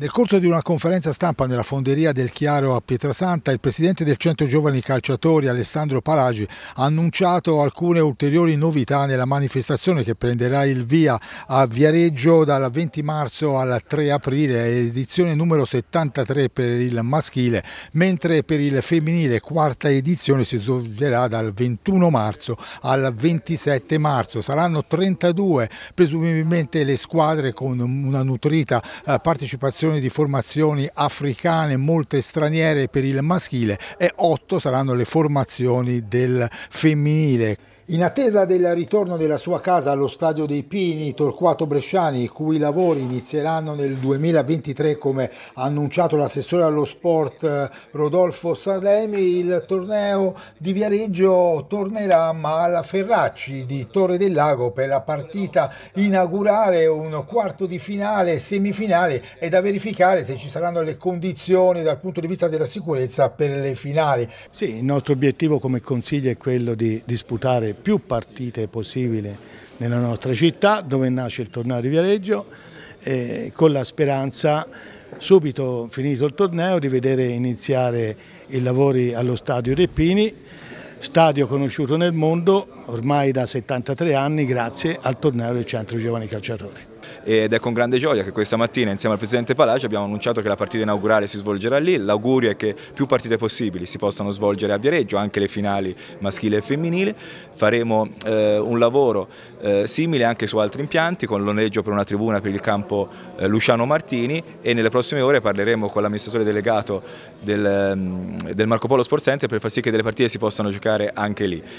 Nel corso di una conferenza stampa nella fonderia del Chiaro a Pietrasanta, il presidente del Centro Giovani Calciatori Alessandro Palagi ha annunciato alcune ulteriori novità nella manifestazione che prenderà il via a Viareggio dal 20 marzo al 3 aprile, edizione numero 73 per il maschile, mentre per il femminile quarta edizione si svolgerà dal 21 marzo al 27 marzo. Saranno 32 presumibilmente le squadre con una nutrita eh, partecipazione selezioni di formazioni africane, molte straniere per il maschile e 8 saranno le formazioni del femminile. In attesa del ritorno della sua casa allo Stadio dei Pini, Torquato Bresciani, i cui lavori inizieranno nel 2023 come ha annunciato l'assessore allo sport eh, Rodolfo Sanremi, il torneo di Viareggio tornerà alla Ferracci di Torre del Lago per la partita inaugurale, un quarto di finale, semifinale e da verificare se ci saranno le condizioni dal punto di vista della sicurezza per le finali. Sì, il nostro obiettivo come Consiglio è quello di disputare più partite possibile nella nostra città dove nasce il torneo di Viareggio eh, con la speranza subito finito il torneo di vedere iniziare i lavori allo stadio Reppini stadio conosciuto nel mondo ormai da 73 anni grazie al torneo del Centro Giovani Calciatori ed è con grande gioia che questa mattina insieme al Presidente Palagio abbiamo annunciato che la partita inaugurale si svolgerà lì, l'augurio è che più partite possibili si possano svolgere a Viareggio, anche le finali maschile e femminile, faremo eh, un lavoro eh, simile anche su altri impianti con l'oneggio per una tribuna per il campo eh, Luciano Martini e nelle prossime ore parleremo con l'amministratore delegato del, mm, del Marco Polo Sport Center per far sì che delle partite si possano giocare anche lì.